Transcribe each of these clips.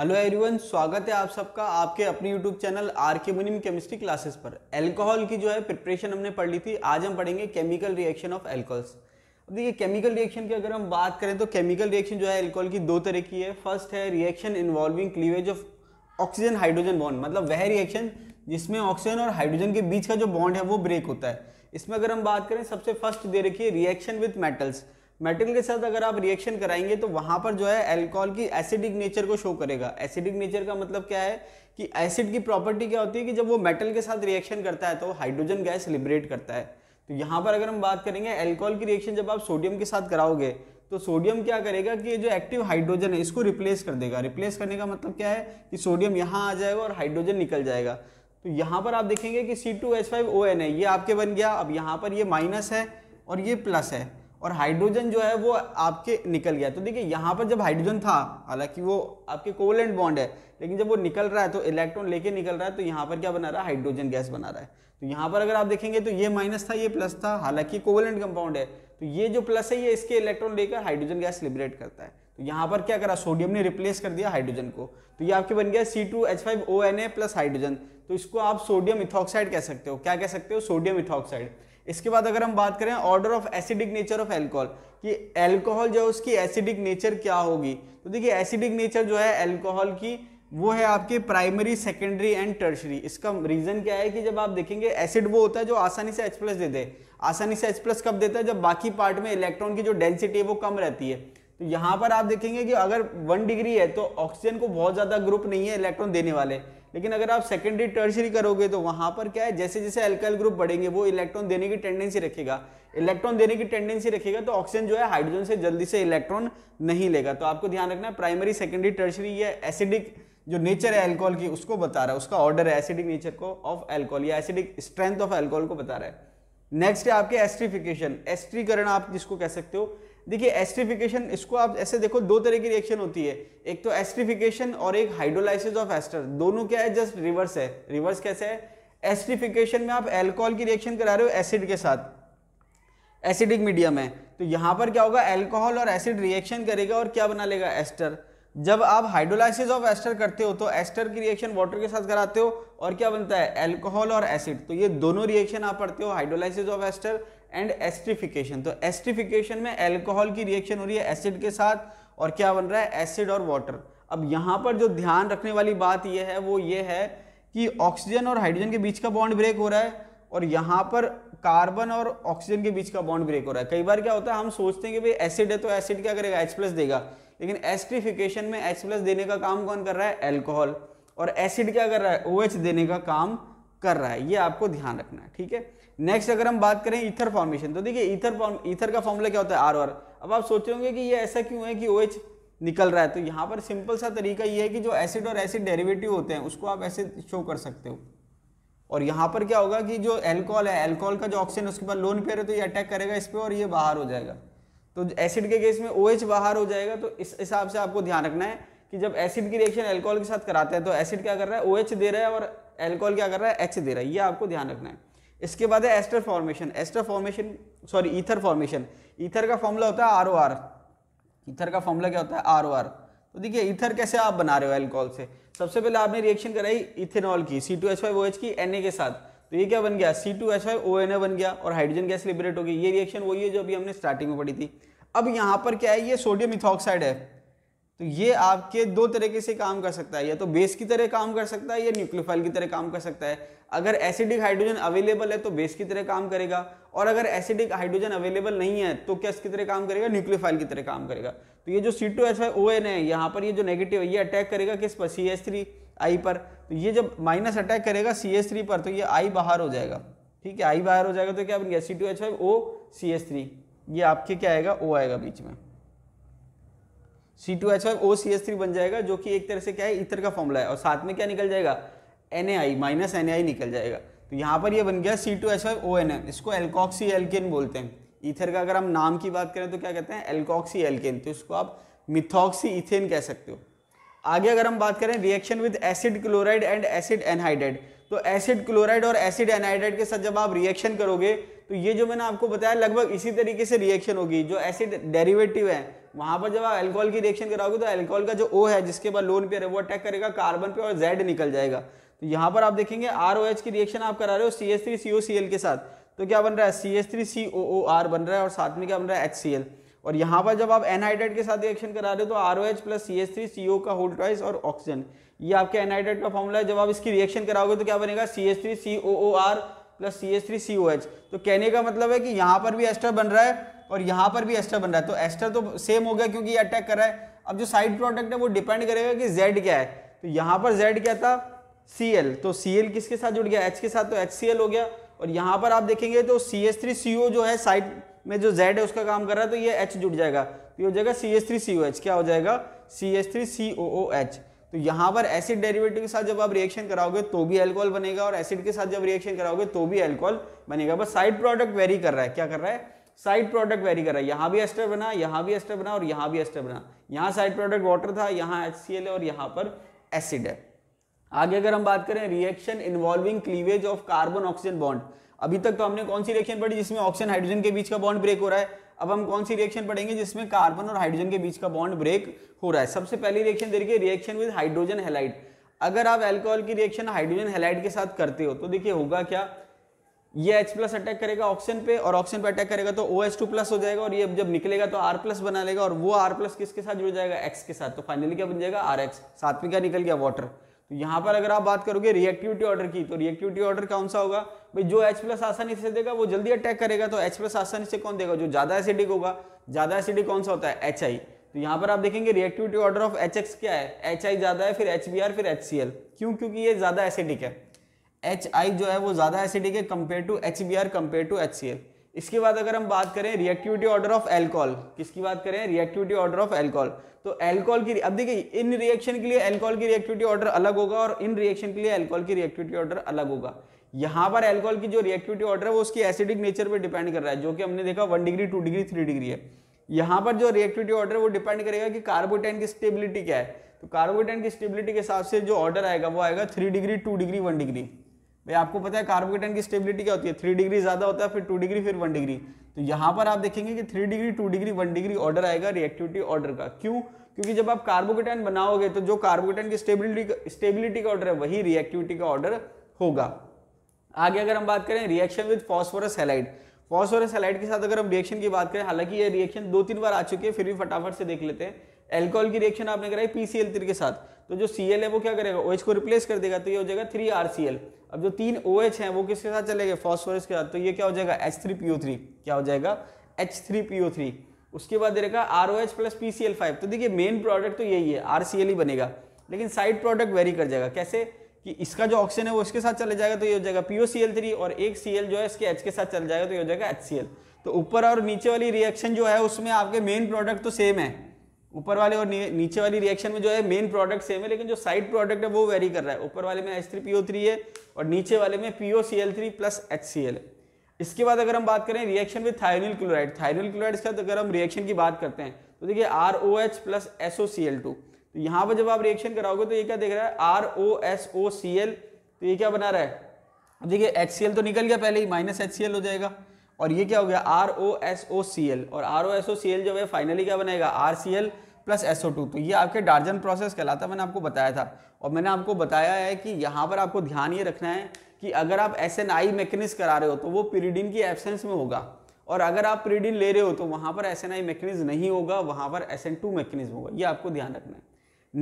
hello everyone स्वागत है आप सबका आपके अपने YouTube channel R K Munim chemistry classes पर एल्कोहल की जो है प्रिपरेशन हमने पढ़ ली थी आज हम पढ़ेंगे केमिकल रिएक्शन ऑफ एल्कोहल्स अब देखिए केमिकल रिएक्शन की अगर हम बात करें तो केमिकल रिएक्शन जो है एल्कोहल की दो तरह की है फर्स्ट है reaction involving cleavage of oxygen hydrogen bond मतलब वह रिएक्शन जिसमें ऑक्सीजन और हाइड्रोजन के बीच का जो बॉन्ड है वो ब्रेक होता है इसमें अगर हम बात करें सबसे फर्स्ट दे रखी है रिएक्शन विथ मेटल्स मेटल के साथ अगर आप रिएक्शन कराएंगे तो वहाँ पर जो है एल्कोहल की एसिडिक नेचर को शो करेगा एसिडिक नेचर का मतलब क्या है कि एसिड की प्रॉपर्टी क्या होती है कि जब वो मेटल के साथ रिएक्शन करता है तो हाइड्रोजन गैस लिबरेट करता है तो यहाँ पर अगर हम बात करेंगे एल्कोहल की रिएक्शन जब आप सोडियम के साथ कराओगे तो सोडियम क्या करेगा कि ये जो एक्टिव हाइड्रोजन है इसको रिप्लेस कर देगा रिप्लेस करने का मतलब क्या है कि सोडियम यहाँ आ जाएगा और हाइड्रोजन निकल जाएगा तो यहाँ पर आप देखेंगे कि C two S five O N है ये आपके बन गया अब यहाँ पर ये माइनस है और ये प्लस है और हाइड्रोजन जो है वो आपके निकल गया तो देखिए यहाँ पर जब हाइड्रोजन था हालांकि वो आपके कोवलेंट बॉन्ड है लेकिन जब वो निकल रहा है तो इलेक्ट्रॉन लेके निकल रहा है तो यहाँ पर क्या बना रहा है हाइड्रोजन गैस बना रहा है तो यहाँ पर अगर आप देखेंगे तो ये माइनस था ये प्लस था हालांकि कोवलेंट कंपाउंड है तो ये जो प्लस है ये इसके इलेक्ट्रॉन लेकर हाइड्रोजन गैस लिबरेट करता है तो यहाँ पर क्या करा सोडियम ने रिप्लेस कर दिया हाइड्रोजन को तो ये आपके बन गया C two H five O N A plus hydrogen तो इसको आप सोडियम इथॉक्साइड कह सकते हो क्या कह सकते हो सोडियम इथॉक्साइड इसके बाद अगर हम बात करें order of acidic nature of alcohol कि एल्कोहल जो है उसकी एसिडिक नेचर क्या होगी तो देखिए एसिडिक नेचर जो है एल्कोहल की वो है आपके प्राइमरी सेकेंडरी एंड टर्शरी इसका रीजन क्या है कि जब आप देखेंगे एसिड वो होता है जो आसानी से एच प्लस देते हैं आसानी से एच प्लस कब देता है जब बाकी पार्ट में इलेक्ट्रॉन की जो डेंसिटी है वो कम रहती है तो यहाँ पर आप देखेंगे कि अगर वन डिग्री है तो ऑक्सीजन को बहुत ज़्यादा ग्रुप नहीं है इलेक्ट्रॉन देने वाले लेकिन अगर आप सेकेंडरी टर्सरी करोगे तो वहां पर क्या है जैसे जैसे एल्काइल ग्रुप बढ़ेंगे वो इलेक्ट्रॉन देने की टेंडेंसी रखेगा इलेक्ट्रॉन देने की टेंडेंसी रखेगा तो ऑक्सीजन जो है हाइड्रोजन से जल्दी से इलेक्ट्रॉन नहीं लेगा तो आपको ध्यान रखना है प्राइमरी सेकेंडरी टर्सरी या एसिडिक जो नेचर है एल्कोहल की उसको बता रहा है उसका ऑर्डर है एसिडिक नेचर को ऑफ एल्कोहल या एसिडिक स्ट्रेंथ ऑफ एल्कोहल को बता रहा है नेक्स्ट है आपके एस्ट्रीफिकेशन एस्ट्रीकरण आप जिसको कह सकते हो देखिए एस्ट्रीफिकेशन इसको आप ऐसे देखो दो तरह की रिएक्शन होती है एक तो एस्ट्रीफिकेशन और एक हाइड्रोलाइसिस ऑफ एस्टर दोनों क्या है जस्ट रिवर्स है रिवर्स कैसे है एस्ट्रीफिकेशन में आप एल्कोहल की रिएक्शन करा रहे हो एसिड के साथ एसिडिक मीडियम है तो यहां पर क्या होगा एल्कोहल और एसिड रिएक्शन करेगा और क्या बना लेगा एस्टर जब आप हाइड्रोलाइसिस ऑफ एस्टर करते हो तो एस्टर की रिएक्शन वाटर के साथ कराते हो और क्या बनता है एल्कोहल और एसिड तो ये दोनों रिएक्शन आप पढ़ते हो hydrolysis of ester and esterification तो एस्ट्रीफिकेशन में एल्कोहल की रिएक्शन हो रही है एसिड के साथ और क्या बन रहा है एसिड और वाटर अब यहाँ पर जो ध्यान रखने वाली बात यह है वो ये है कि ऑक्सीजन और हाइड्रोजन के बीच का बॉन्ड ब्रेक हो रहा है और यहाँ पर कार्बन और ऑक्सीजन के बीच का बॉन्ड ब्रेक हो रहा है कई बार क्या होता है हम सोचते हैं कि भाई एसिड है तो एसिड क्या करेगा एच प्लस देगा लेकिन एस्ट्रीफिकेशन में एच प्लस देने का काम कौन कर रहा है एल्कोहल और एसिड क्या कर रहा है ओ OH देने का काम कर रहा है ये आपको ध्यान रखना है ठीक है नेक्स्ट अगर हम बात करें ईथर फॉर्मेशन तो देखिए फॉर्म इथर का फॉर्मूला क्या होता है आर आर अब आप सोच रहे होंगे कि ये ऐसा क्यों है कि ओ OH निकल रहा है तो यहाँ पर सिंपल सा तरीका ये है कि जो एसिड और एसिड डेरिवेटिव होते हैं उसको आप ऐसे शो कर सकते हो और यहाँ पर क्या होगा कि जो एल्कोहल है एल्कोहल का जो ऑक्सीजन उसके बाद लोन पेयर है तो ये अटैक करेगा इस पर और ये बाहर हो जाएगा तो एसिड के केस में ओ OH बाहर हो जाएगा तो इस हिसाब से आपको ध्यान रखना है कि जब एसिड की रिएक्शन एल्कोहल के साथ कराते हैं तो एसिड क्या कर रहा है ओ OH दे रहा है और एल्कोहल क्या कर रहा है एच दे रहा है ये आपको ध्यान रखना है इसके बाद है ester formation ester formation sorry ether formation ether का फॉर्मूला होता है आर ओ आर ईथर का फॉर्मूला क्या होता है आर ओ आर तो देखिए ईथर कैसे आप बना रहे हो एल्कोहल से सबसे पहले आपने रिएक्शन कराई इथेनॉल की C two H five O H की एन ए के साथ तो ये क्या बन गया C two H five O N A बन गया और हाइड्रोजन गैस लिबरेट हो गई ये रिएक्शन वही है जो अभी हमने स्टार्टिंग में पढ़ी थी अब यहाँ पर क्या है ये सोडियम इथॉक्साइड है तो ये आपके दो तरीके से काम कर सकता है या तो बेस की तरह काम कर सकता है या न्यूक्लियोफाइल की तरह काम कर सकता है अगर एसिडिक हाइड्रोजन अवेलेबल है तो बेस की तरह काम करेगा और अगर एसिडिक हाइड्रोजन अवेलेबल नहीं है तो क्या इसकी तरह काम करेगा न्यूक्लियोफाइल की तरह काम करेगा तो ये जो C two H O N है यहाँ पर ये जो नेगेटिव है ये अटैक करेगा किस पर सी एस थ्री आई पर तो ये जब माइनस अटैक करेगा सी एस थ्री पर तो ये आई बाहर हो जाएगा ठीक है आई बाहर हो जाएगा तो क्या बन गया C two H five O C S three ये आपके क्या आएगा ओ आएगा बीच में C two H five O C S three बन जाएगा जो कि एक तरह से क्या है इतर का फॉर्मूला है और साथ में क्या निकल जाएगा N A I minus N A I निकल जाएगा तो यहाँ पर ये बन गया C two H five O N M इसको एल्कॉक्सी एल्केन बोलते हैं ईथर का अगर हम नाम की बात करें तो क्या कहते हैं एल्कॉक्सी एल्केन तो इसको आप मिथॉक्सी इथेन कह सकते हो आगे अगर हम बात करें reaction with acid chloride and acid anhydride तो एसिड क्लोराइड और एसिड एनहाइड्रेट के साथ जब आप रिएक्शन करोगे तो ये जो मैंने आपको बताया लगभग इसी तरीके से रिएक्शन होगी जो एसिड डेरिवेटिव है वहां पर जब आप एल्कोहल की रिएक्शन कराओगे तो एल्कोहल का जो ओ है जिसके बाद लोन पेयर है वो अटैक करेगा कार्बन पे और जेड निकल जाएगा तो यहाँ पर आप देखेंगे आर ओ एच की रिएक्शन आप करा रहे हो C S three C O C L के साथ तो क्या बन रहा है C S three C O O R बन रहा है और साथ में क्या बन रहा है एच सी एल और यहाँ पर जब आप एनहाइड्रेट के साथ रिएक्शन करा रहे हो तो R O H plus C S three C O का होल ट्वाइस और ऑक्सीजन ये आपके एनहाइड्रेट का फॉर्मूला है जब आप इसकी रिएक्शन कराओगे तो क्या बनेगा C S three C O O R plus C S three C O H तो कहने का मतलब है कि यहाँ पर भी एस्टर बन रहा है और यहाँ पर भी एस्टर बन रहा है तो एस्टर तो सेम हो गया क्योंकि ये अटैक कर रहा है अब जो साइड प्रोडक्ट है वो डिपेंड करेगा कि जेड क्या है तो यहाँ पर जेड क्या था सी एल तो सी एल किसके साथ जुड़ गया एच के साथ तो एच सी एल हो गया और यहाँ पर आप देखेंगे तो सी एस थ्री सी ओ जो है साइड में जो जेड है उसका काम कर रहा है तो ये एच जुड़ जाएगा तो ये हो जाएगा C S three C O H क्या हो जाएगा C S three C O O H तो यहाँ पर एसिड डेरिवेटिव के साथ जब आप रिएक्शन कराओगे तो भी एल्कोहल बनेगा और एसिड के साथ जब रिएक्शन कराओगे तो भी एल्कोहल बनेगा बस साइड प्रोडक्ट वेरी कर रहा है क्या कर रहा है साइड प्रोडक्ट वेरी कर रहा है यहां भी एस्टर बना यहां भी एस्टर बना और यहां भी एस्टर बना यहां साइड प्रोडक्ट वाटर था यहां एच है और यहां पर एसिड है आगे अगर हम बात करें reaction involving cleavage of carbon oxygen bond अभी तक तो हमने कौन सी रिएक्शन पढ़ी जिसमें ऑक्सीजन हाइड्रोजन के बीच का बॉन्ड ब्रेक हो रहा है अब हम कौन सी रिएक्शन पढ़ेंगे जिसमें कार्बन और हाइड्रोजन के बीच का बॉन्ड ब्रेक हो रहा है सबसे पहली रिएक्शन देखिए रिएक्शन विद हाइड्रोजन हेलाइट अगर आप एल्कोहल की रिएक्शन हाइड्रोजन हेलाइट के साथ करते हो तो देखिए होगा क्या ये H प्लस अटैक करेगा ऑक्सीजन पे और ऑक्सीजन पे अटैक करेगा तो OH2 टू प्लस हो जाएगा और ये जब निकलेगा तो R प्लस बना लेगा और वो R प्लस किसके साथ जुड़ जाएगा X के साथ तो फाइनली क्या बन जाएगा आर एक्स साथ में क्या निकल गया वाटर तो यहाँ पर अगर आप बात करोगे रिएक्टिविटी ऑर्डर की तो रिएक्टिविटी ऑर्डर कौन सा होगा भाई जो एच प्लस आसानी से देगा वो जल्दी अटैक करेगा तो एच प्लस आसानी से कौन देगा जो ज़्यादा एसिडिक होगा ज़्यादा एसिडिक कौन सा होता है आई तो यहाँ पर आप देखेंगे रिएक्टिविटी ऑर्डर ऑफ एक्स क्या है आई ज़्यादा है फिर एच फिर HCl क्यों क्योंकि ये ज़्यादा एसिडिक है एच आई जो है वो ज़्यादा एसिडिक है compare to H B R compare to H C L इसके बाद अगर हम बात करें रिएक्टिविटी ऑर्डर ऑफ एल्कोहल किसकी बात करें रिएक्टिविटी ऑर्डर ऑफ एल्कोहल तो एल्कोहल की अब देखिए इन रिएक्शन के लिए एल्कोहल की रिएक्टिविटी ऑर्डर अलग होगा और इन रिएक्शन के लिए एल्कोहल की रिएक्टिविटी ऑर्डर अलग होगा यहाँ पर एल्कोहल की जो रिएक्टिविटी ऑर्डर है वो उसकी एसिडिक नेचर पर डिपेंड कर रहा है जो कि हमने देखा one degree two degree three degree है यहाँ पर जो रिएक्टिविटी ऑर्डर है वो डिपेंड करेगा कि कार्बोटेन की स्टेबिलिटी क्या है तो कार्बोटेन की स्टेबिलिटी के हिसाब से जो ऑर्डर आएगा वो आएगा three degree two degree one degree भाई आपको पता है कार्बोकेटन की स्टेबिलिटी क्या होती है थ्री डिग्री ज़्यादा होता है फिर टू डिग्री फिर वन डिग्री तो यहाँ पर आप देखेंगे कि three degree two degree one degree order आएगा रिएक्टिविटी ऑर्डर का क्यों क्योंकि जब आप कार्बोकेटन बनाओगे तो जो कार्बोकेटन की स्टेबिलिटी स्टेबिलिटी का ऑर्डर है वही रिएक्टिविटी का ऑर्डर होगा आगे अगर हम बात करें reaction with phosphorus halide phosphorus halide के साथ अगर हम रिएक्शन की बात करें हालांकि ये रिएक्शन दो तीन बार आ चुकी है फिर भी फटाफट से देख लेते हैं एल्कोहल की रिएक्शन आपने कराई पीसीएल के साथ तो जो सी है वो क्या करेगा ओ OH को रिप्लेस कर देगा तो ये हो जाएगा थ्री आर अब जो तीन ओ OH है वो किसके साथ चलेगा फॉस्फोरस के साथ तो ये क्या हो जाएगा एच क्या हो जाएगा एच उसके बाद रहेगा R O H plus P C L five तो देखिए मेन प्रोडक्ट तो यही है आर सी एल ही बनेगा लेकिन साइड प्रोडक्ट वेरी कर जाएगा कैसे कि इसका जो ऑक्सीजन है वो इसके साथ चले जाएगा तो ये हो जाएगा ओ सी एल थ्री और एक सी एल जो है इसके एच के साथ चल जाएगा तो ये हो जाएगा एच सी एल तो ऊपर और नीचे वाली रिएक्शन जो है उसमें आपके मेन प्रोडक्ट तो सेम है ऊपर वाले और नीचे वाली रिएक्शन में जो है मेन प्रोडक्ट सेम है लेकिन जो साइड प्रोडक्ट है वो वेरी कर रहा है ऊपर वाले में एच थ्री पीओ थ्री है और नीचे वाले में P O C L three plus H C L है इसके बाद अगर हम बात करें reaction with thionyl chloride thionyl chloride साथ अगर हम रिएक्शन की बात करते हैं तो देखिए R O H plus S O C L two तो यहाँ पर जब आप रिएक्शन कराओगे तो ये क्या देख रहा है R O S O C L तो ये क्या बना रहा है अब देखिए एच सी एल तो निकल गया पहले ही माइनस एच सी एल हो जाएगा और ये क्या हो गया R O S O C L और R O S O C L जो है फाइनली क्या बनाएगा R C L plus SO2 तो ये आपके डार्जन प्रोसेस कहलाता मैंने आपको बताया था और मैंने आपको बताया है कि यहाँ पर आपको ध्यान ये रखना है कि अगर आप एस एन आई मैकेनिज करा रहे हो तो वो पीरीडीन की एब्सेंस में होगा और अगर आप पीरीडीन ले रहे हो तो वहाँ पर एस एन आई मैकेनिज नहीं होगा वहाँ पर एस एन टू मैकेनिज्म होगा ये आपको ध्यान रखना है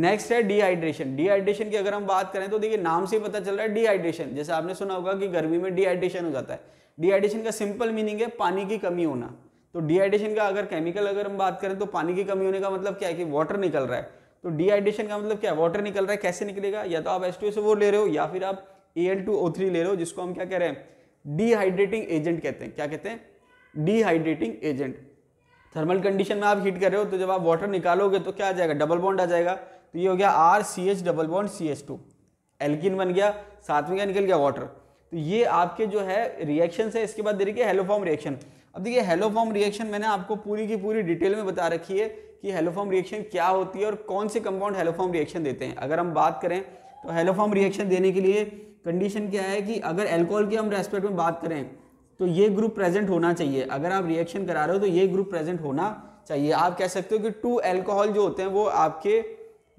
नेक्स्ट है डिहाइड्रेशन डिहाइड्रेशन की अगर हम बात करें तो देखिए नाम से ही पता चल रहा है डिहाइड्रेशन जैसे आपने सुना होगा कि गर्मी में डिहाइड्रेशन हो जाता है डिहाइड्रेशन का सिंपल मीनिंग है पानी की कमी होना तो डिहाइड्रेशन का अगर केमिकल अगर हम बात करें तो पानी की कमी होने का मतलब क्या है कि वाटर निकल रहा है तो डिहाइड्रेशन का मतलब क्या है वाटर निकल रहा है कैसे निकलेगा या तो आप एस टू वो ले रहे हो या फिर आप A L two O three ले रहे हो जिसको हम क्या कह रहे हैं डिहाइड्रेटिंग एजेंट कहते हैं क्या कहते हैं डिहाइड्रेटिंग एजेंट थर्मल कंडीशन में आप हीट कर रहे हो तो जब आप वाटर निकालोगे तो क्या आ जाएगा डबल बॉन्ड आ जाएगा तो ये हो गया R C H double bond C H two alkene बन गया साथ में क्या निकल गया वाटर तो ये आपके जो है रिएक्शन है इसके बाद देखिए हेलोफॉर्म रिएक्शन अब देखिए हेलोफॉर्म रिएक्शन मैंने आपको पूरी की पूरी डिटेल में बता रखी है कि हेलोफॉर्म रिएक्शन क्या होती है और कौन से कंपाउंड हेलोफॉर्म रिएक्शन देते हैं अगर हम बात करें तो हेलोफॉर्म रिएक्शन देने के लिए कंडीशन क्या है कि अगर एल्कोहल की हम रेस्पेक्ट में बात करें तो ये ग्रुप प्रेजेंट होना चाहिए अगर आप रिएक्शन करा रहे हो तो ये ग्रुप प्रेजेंट होना चाहिए आप कह सकते हो कि टू एल्कोहल जो होते हैं वो आपके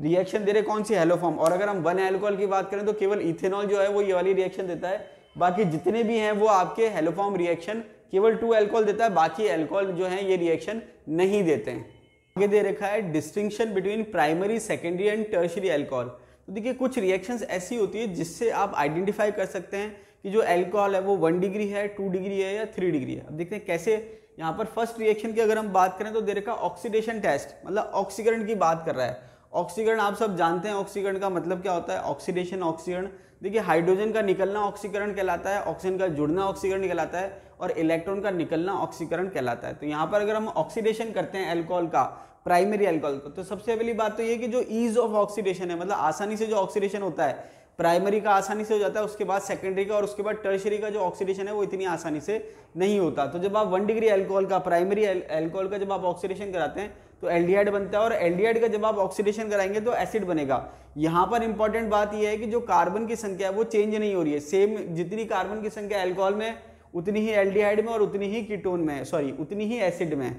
रिएक्शन दे रहे कौन सी हेलोफॉर्म और अगर हम वन एल्कोहल की बात करें तो केवल इथेनॉल जो है वो ये वाली रिएक्शन देता है बाकी जितने भी हैं वो आपके हेलोफॉर्म रिएक्शन केवल टू एल्कोहल देता है बाकी एल्कोहल जो है ये रिएक्शन नहीं देते हैं आगे दे रखा है distinction between primary secondary and tertiary alcohol तो देखिए कुछ रिएक्शंस ऐसी होती है जिससे आप आइडेंटिफाई कर सकते हैं कि जो एल्कोहल है वो वन डिग्री है टू डिग्री है या थ्री डिग्री है अब देखते हैं कैसे यहाँ पर फर्स्ट रिएक्शन की अगर हम बात करें तो दे रखा ऑक्सीडेशन टेस्ट मतलब ऑक्सीकरण की बात कर रहा है ऑक्सीकरण आप सब जानते हैं ऑक्सीकरण का मतलब क्या होता है ऑक्सीडेशन ऑक्सीकरण देखिए हाइड्रोजन का निकलना ऑक्सीकरण कहलाता है ऑक्सीजन का जुड़ना ऑक्सीकरण कहलाता है और इलेक्ट्रॉन का निकलना ऑक्सीकरण कहलाता है तो यहाँ पर अगर हम ऑक्सीडेशन करते हैं एल्कोहल का प्राइमरी एल्कोहल का तो सबसे पहली बात तो ये कि जो ईज ऑफ ऑक्सीडेशन है मतलब आसानी से जो ऑक्सीडेशन होता है प्राइमरी का आसानी से हो जाता है उसके बाद सेकेंडरी का और उसके बाद टर्शरी का जो ऑक्सीडेशन है वो इतनी आसानी से नहीं होता तो जब आप वन डिग्री एल्कोहल का प्राइमरी एल्कोहल का जब आप ऑक्सीडेशन कराते हैं तो एल्डिहाइड बनता है और एल्डिहाइड का जब आप ऑक्सीडेशन कराएंगे तो एसिड बनेगा यहाँ पर इंपॉर्टेंट बात यह है कि जो कार्बन की संख्या है वो चेंज नहीं हो रही है सेम जितनी कार्बन की संख्या एल्कोहल में उतनी ही एल्डिहाइड में और उतनी ही कीटोन में सॉरी उतनी ही एसिड में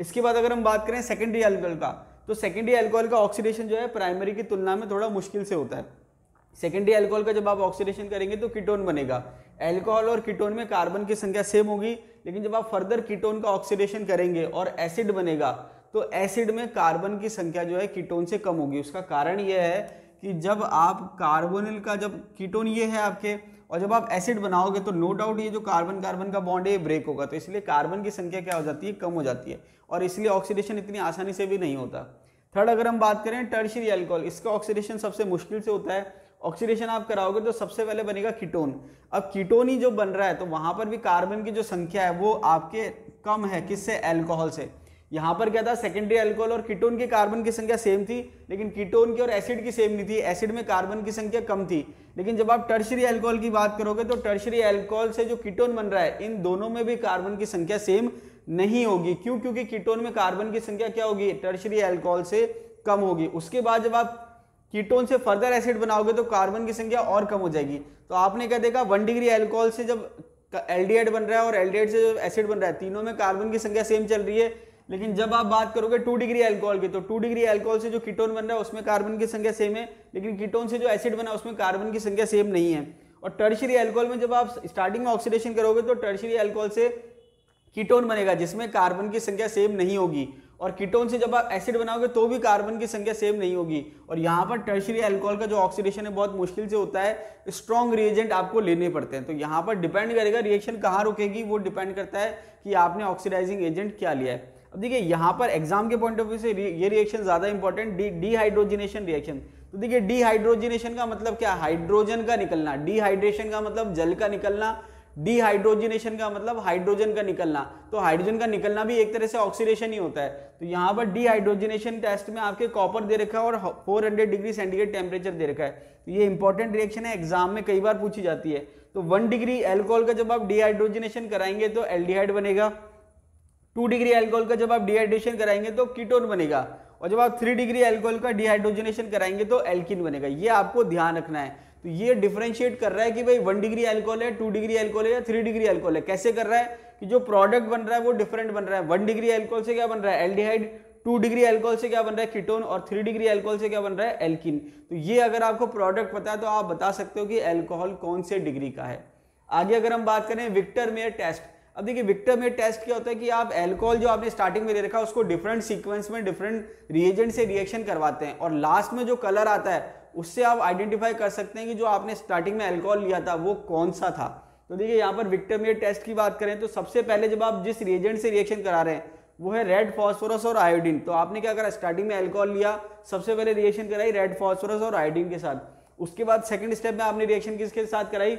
इसके बाद अगर हम बात करें सेकेंडरी एल्कोहल का तो सेकेंडरी एल्कोहल का ऑक्सीडेशन जो है प्राइमरी की तुलना में थोड़ा मुश्किल से होता है सेकेंडरी एल्कोहल का जब आप ऑक्सीडेशन करेंगे तो कीटोन बनेगा एल्कोहल और कीटोन में कार्बन की संख्या सेम होगी लेकिन जब आप फर्दर कीटोन का ऑक्सीडेशन करेंगे और एसिड बनेगा तो एसिड में कार्बन की संख्या जो है कीटोन से कम होगी उसका कारण यह है कि जब आप कार्बोनिल का जब कीटोन ये है आपके और जब आप एसिड बनाओगे तो नो डाउट ये जो कार्बन कार्बन का बॉन्ड है ये ब्रेक होगा तो इसलिए कार्बन की संख्या क्या हो जाती है कम हो जाती है और इसलिए ऑक्सीडेशन इतनी आसानी से भी नहीं होता थर्ड अगर हम बात करें टर्शरी एल्कोहल इसका ऑक्सीडेशन सबसे मुश्किल से होता है ऑक्सीडेशन आप कराओगे तो सबसे पहले बनेगा कीटोन अब कीटोन ही जो बन रहा है तो वहां पर भी कार्बन की जो संख्या है वो आपके कम है किससे एल्कोहल से यहाँ पर क्या था सेकेंडरी एल्कोहल और कीटोन की कार्बन की संख्या सेम थी लेकिन कीटोन की और एसिड की सेम नहीं थी एसिड में कार्बन की संख्या कम थी लेकिन जब आप टर्शरी एल्कोहल की बात करोगे तो टर्शरी एल्कोहल से जो कीटोन बन रहा है इन दोनों में भी कार्बन की संख्या सेम नहीं होगी क्यों क्योंकि कीटोन में कार्बन की संख्या क्या होगी टर्शरी एल्कोहल से कम होगी उसके बाद जब आप कीटोन से फर्दर एसिड बनाओगे तो कार्बन की संख्या और कम हो जाएगी तो आपने क्या देखा वन डिग्री एल्कोहल से जब एल्डिहाइड बन रहा है और एल्डिहाइड से जो एसिड बन रहा है तीनों में कार्बन की संख्या सेम चल रही है लेकिन जब आप बात करोगे टू डिग्री एल्कोहल की तो टू डिग्री एल्कोहल से जो कीटोन बन रहा है उसमें कार्बन की संख्या सेम है लेकिन कीटोन से जो एसिड बना उसमें कार्बन की संख्या सेम नहीं है और टर्शरी एल्कोहल में जब आप स्टार्टिंग में ऑक्सीडेशन करोगे तो टर्शरी एल्कोहल से कीटोन बनेगा जिसमें कार्बन की संख्या सेम नहीं होगी और कीटोन से जब आप एसिड बनाओगे तो भी कार्बन की संख्या सेम नहीं होगी और यहाँ पर टर्शरी एल्कोहल का जो ऑक्सीडेशन है बहुत मुश्किल से होता है स्ट्रॉन्ग रिएजेंट आपको लेने पड़ते हैं तो यहाँ पर डिपेंड करेगा रिएक्शन कहाँ रुकेगी वो डिपेंड करता है कि आपने ऑक्सीडाइजिंग एजेंट क्या लिया है अब देखिए यहाँ पर एग्जाम के पॉइंट ऑफ व्यू से ये रिएक्शन ज़्यादा इंपॉर्टेंट डी डीहाइड्रोजिनेशन रिएक्शन तो देखिए डीहाइड्रोजिनेशन का मतलब क्या हाइड्रोजन का निकलना डीहाइड्रेशन का मतलब जल का निकलना डीहाइड्रोजिनेशन का मतलब हाइड्रोजन का निकलना तो हाइड्रोजन का निकलना भी एक तरह से ऑक्सीडेशन ही होता है तो यहाँ पर डीहाइड्रोजिनेशन टेस्ट में आपके कॉपर दे रखा है और 400 डिग्री सेंटीग्रेड टेम्परेचर दे रखा है तो ये इंपॉर्टेंट रिएक्शन है एग्जाम में कई बार पूछी जाती है तो वन डिग्री एल्कोहल का जब आप डीहाइड्रोजिनेशन कराएंगे तो एल बनेगा टू डिग्री एल्कोहल का जब आप डिहाइड्रेशन कराएंगे तो कीटोन बनेगा और जब आप थ्री डिग्री एल्कोहल का डिहाइड्रोजनेशन कराएंगे तो एल्किन बनेगा ये आपको ध्यान रखना है तो ये डिफ्रेंशिएट कर रहा है कि भाई वन डिग्री एल्कोहल है टू डिग्री एल्कोहल है या थ्री डिग्री एल्कोहल है कैसे कर रहा है कि जो प्रोडक्ट बन रहा है वो डिफरेंट बन रहा है वन डिग्री एल्कोहल से क्या बन रहा है एल्डिहाइड टू डिग्री एल्कोहल से क्या बन रहा है कीटोन और थ्री डिग्री एल्कोहल से क्या बन रहा है एल्किन तो ये अगर आपको प्रोडक्ट पता है तो आप बता सकते हो कि एल्कोहल कौन से डिग्री का है आगे अगर हम बात करें विक्टर मेयर टेस्ट अब देखिए विक्टर में टेस्ट क्या होता है कि आप एल्कोहल जो आपने स्टार्टिंग में ले रखा है उसको डिफरेंट सीक्वेंस में डिफरेंट रिएजेंट से रिएक्शन करवाते हैं और लास्ट में जो कलर आता है उससे आप आइडेंटिफाई कर सकते हैं कि जो आपने स्टार्टिंग में एल्कोहल लिया था वो कौन सा था तो देखिए यहाँ पर में टेस्ट की बात करें तो सबसे पहले जब आप जिस रिएजेंट से रिएक्शन करा रहे हैं वो है रेड फॉस्फोरस और आयोडीन तो आपने क्या करा स्टार्टिंग में एल्कोहल लिया सबसे पहले रिएक्शन कराई रेड फॉस्फोरस और आयोडीन के साथ उसके बाद सेकेंड स्टेप में आपने रिएक्शन किसके साथ कराई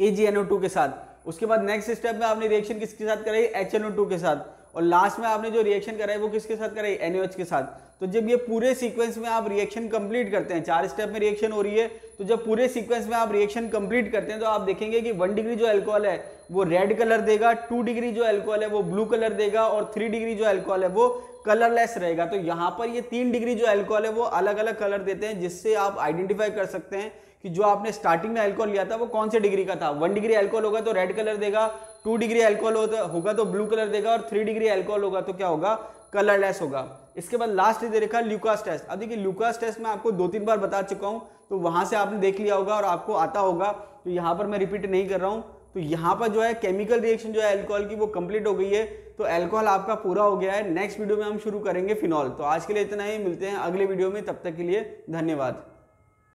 ए के साथ उसके बाद नेक्स्ट स्टेप में आपने रिएक्शन किसके साथ कराई एच के साथ और लास्ट में आपने जो रिएक्शन कराई वो किसके साथ कराई एन के साथ तो जब ये पूरे सीक्वेंस में आप रिएक्शन कंप्लीट करते हैं चार स्टेप में रिएक्शन हो रही है तो जब पूरे सीक्वेंस में आप रिएक्शन कंप्लीट करते हैं तो आप देखेंगे कि वन डिग्री जो एल्कोहल है वो रेड कलर देगा टू डिग्री जो एल्कोहल है वो ब्लू कलर देगा और थ्री डिग्री जो एल्कोहल है वो कलरलेस रहेगा तो यहाँ पर ये तीन डिग्री जो एल्कोहल है वो अलग अलग कलर देते हैं जिससे आप आइडेंटिफाई कर सकते हैं कि जो आपने स्टार्टिंग में एल्कोहल लिया था वो कौन से डिग्री का था वन डिग्री एल्कोहल होगा तो रेड कलर देगा टू डिग्री एल्कोहल होगा तो ब्लू कलर देगा और थ्री डिग्री एल्कोहल होगा तो क्या होगा कलरलेस होगा इसके बाद लास्ट दे रखा ल्यूकास टेस्ट अब देखिए ल्यूकास टेस्ट मैं आपको दो तीन बार बता चुका हूं तो वहां से आपने देख लिया होगा और आपको आता होगा तो यहां पर मैं रिपीट नहीं कर रहा हूं तो यहाँ पर जो है केमिकल रिएक्शन जो है एल्कोहल की वो कंप्लीट हो गई है तो एल्कोहल आपका पूरा हो गया है नेक्स्ट वीडियो में हम शुरू करेंगे फिनॉल तो आज के लिए इतना ही मिलते हैं अगले वीडियो में तब तक के लिए धन्यवाद